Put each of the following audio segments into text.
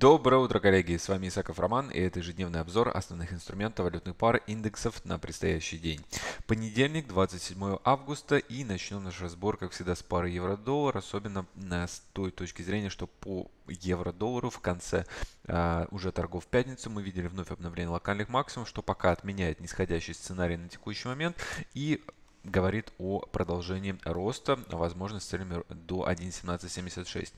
Доброе утро, коллеги! С вами Исаков Роман и это ежедневный обзор основных инструментов валютных пар индексов на предстоящий день. Понедельник, 27 августа и начнем наш разбор, как всегда, с пары евро-доллар, особенно с той точки зрения, что по евро-доллару в конце э, уже торгов в пятницу мы видели вновь обновление локальных максимумов, что пока отменяет нисходящий сценарий на текущий момент и говорит о продолжении роста, возможно, с целями до 1.1776.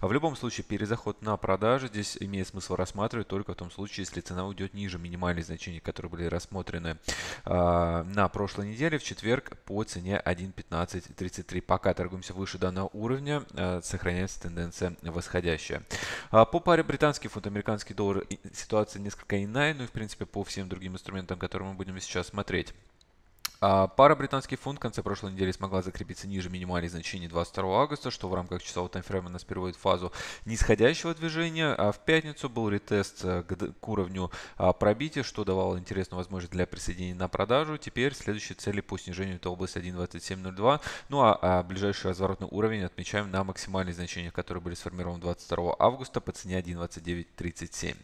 В любом случае, перезаход на продажи здесь имеет смысл рассматривать только в том случае, если цена уйдет ниже минимальных значений, которые были рассмотрены э, на прошлой неделе в четверг по цене 1.1533. Пока торгуемся выше данного уровня, э, сохраняется тенденция восходящая. А по паре британский фунт, американский доллар ситуация несколько иная, ну и в принципе по всем другим инструментам, которые мы будем сейчас смотреть. А пара британский фунт в конце прошлой недели смогла закрепиться ниже минимальных значений 22 августа, что в рамках часового таймфрейма нас переводит в фазу нисходящего движения. А в пятницу был ретест э, к уровню а, пробития, что давало интересную возможность для присоединения на продажу. Теперь следующие цели по снижению это область 1.2702. Ну а, а ближайший разворотный уровень отмечаем на максимальных значениях, которые были сформированы 22 августа по цене 1.2937.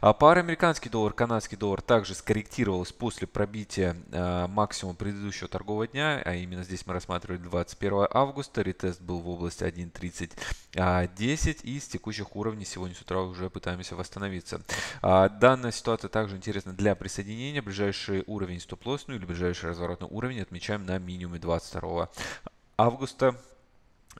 А пара американский доллар, канадский доллар также скорректировалась после пробития э, максимума предыдущего торгового дня, а именно здесь мы рассматривали 21 августа, ретест был в области 1.3010 а, и с текущих уровней сегодня с утра уже пытаемся восстановиться. А, данная ситуация также интересна для присоединения. Ближайший уровень стоп-лосс, ну или ближайший разворотный уровень отмечаем на минимуме 22 августа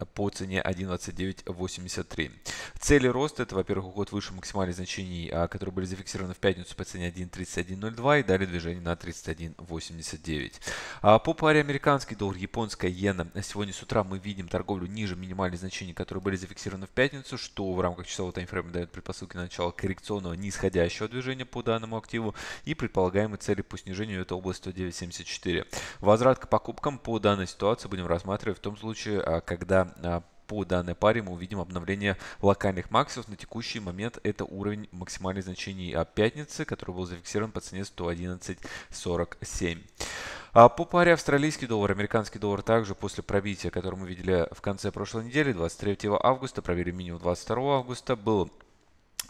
по цене 129,83. Цели роста это, во-первых, уход выше максимальных значений, а, которые были зафиксированы в пятницу по цене 1.3102 и далее движение на 31.89. А, по паре американский доллар, японская иена. Сегодня с утра мы видим торговлю ниже минимальных значений, которые были зафиксированы в пятницу, что в рамках часового таймфрейма дает предпосылки на начало коррекционного нисходящего движения по данному активу и предполагаемые цели по снижению это область 109.74. Возврат к покупкам по данной ситуации будем рассматривать в том случае, а, когда Э, по данной паре мы увидим обновление локальных максимумов. На текущий момент это уровень максимальных значений а, пятницы, который был зафиксирован по цене 111.47. А по паре австралийский доллар, американский доллар также после пробития, которое мы видели в конце прошлой недели, 23 августа, проверили минимум 22 августа, был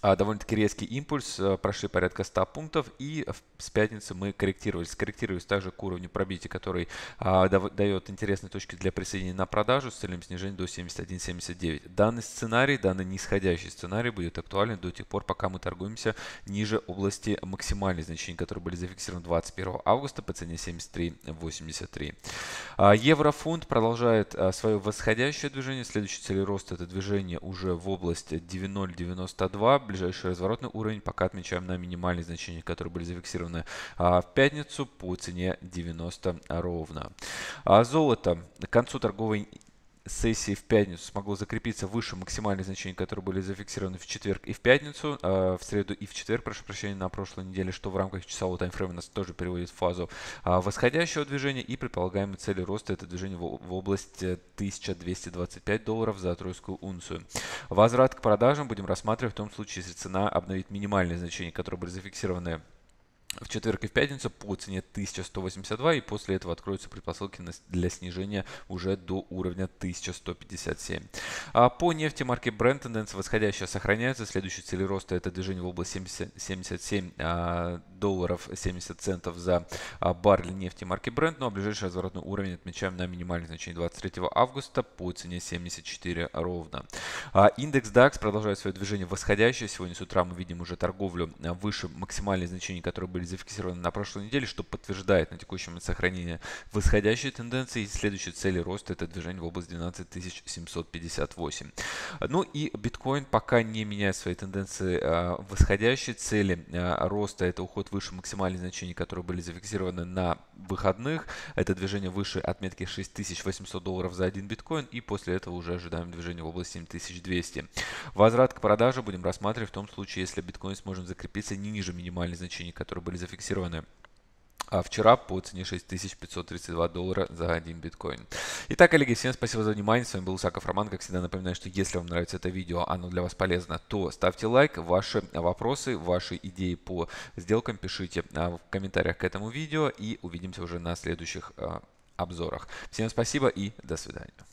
а, довольно-таки резкий импульс, э, прошли порядка 100 пунктов, и с пятницы мы корректировались. Скорректировались также к уровню пробития, который а, дает интересные точки для присоединения на продажу с целью снижения до 71.79. Данный сценарий, данный нисходящий сценарий будет актуален до тех пор, пока мы торгуемся ниже области максимальных значений, которые были зафиксированы 21 августа по цене 73.83. А, Еврофунт продолжает свое восходящее движение. Следующий цель роста это движение уже в область 90.92 ближайший разворотный уровень пока отмечаем на минимальные значения, которые были зафиксированы а, в пятницу по цене 90 ровно. А золото к концу торговой сессии в пятницу смогло закрепиться выше максимальных значений, которые были зафиксированы в четверг и в пятницу, э, в среду и в четверг, прошу прощения, на прошлой неделе, что в рамках часового таймфрейма нас тоже переводит в фазу э, восходящего движения и предполагаемой цели роста это движение в, в области э, 1225 долларов за тройскую унцию. Возврат к продажам будем рассматривать в том случае, если цена обновит минимальные значения, которые были зафиксированы в четверг и в пятницу по цене 1182, и после этого откроются предпосылки для снижения уже до уровня 1157. А по нефти марки Brent тенденция восходящая сохраняется. Следующий цель роста это движение в область 70, 77 а, долларов 70 центов за а, баррель нефти марки Brent, но ну, а ближайший разворотный уровень отмечаем на минимальное значение 23 августа по цене 74 ровно. А, индекс DAX продолжает свое движение восходящее. Сегодня с утра мы видим уже торговлю а, выше максимальных значений, которые были зафиксированы на прошлой неделе, что подтверждает на текущем момент сохранение восходящей тенденции. И следующей цели роста это движение в область 12 758. Ну и биткоин пока не меняет свои тенденции а, восходящей цели а, роста. Это уход выше максимальных значений, которые были зафиксированы на выходных. Это движение выше отметки 6800 долларов за один биткоин. И после этого уже ожидаем движение в область 7200. Возврат к продаже будем рассматривать в том случае, если биткоин сможет закрепиться не ниже минимальных значений, которые были были зафиксированы а вчера по цене 6532 доллара за один биткоин. Итак, коллеги, всем спасибо за внимание. С вами был Усаков Роман. Как всегда, напоминаю, что если вам нравится это видео, оно для вас полезно, то ставьте лайк. Ваши вопросы, ваши идеи по сделкам пишите а, в комментариях к этому видео. И увидимся уже на следующих а, обзорах. Всем спасибо и до свидания.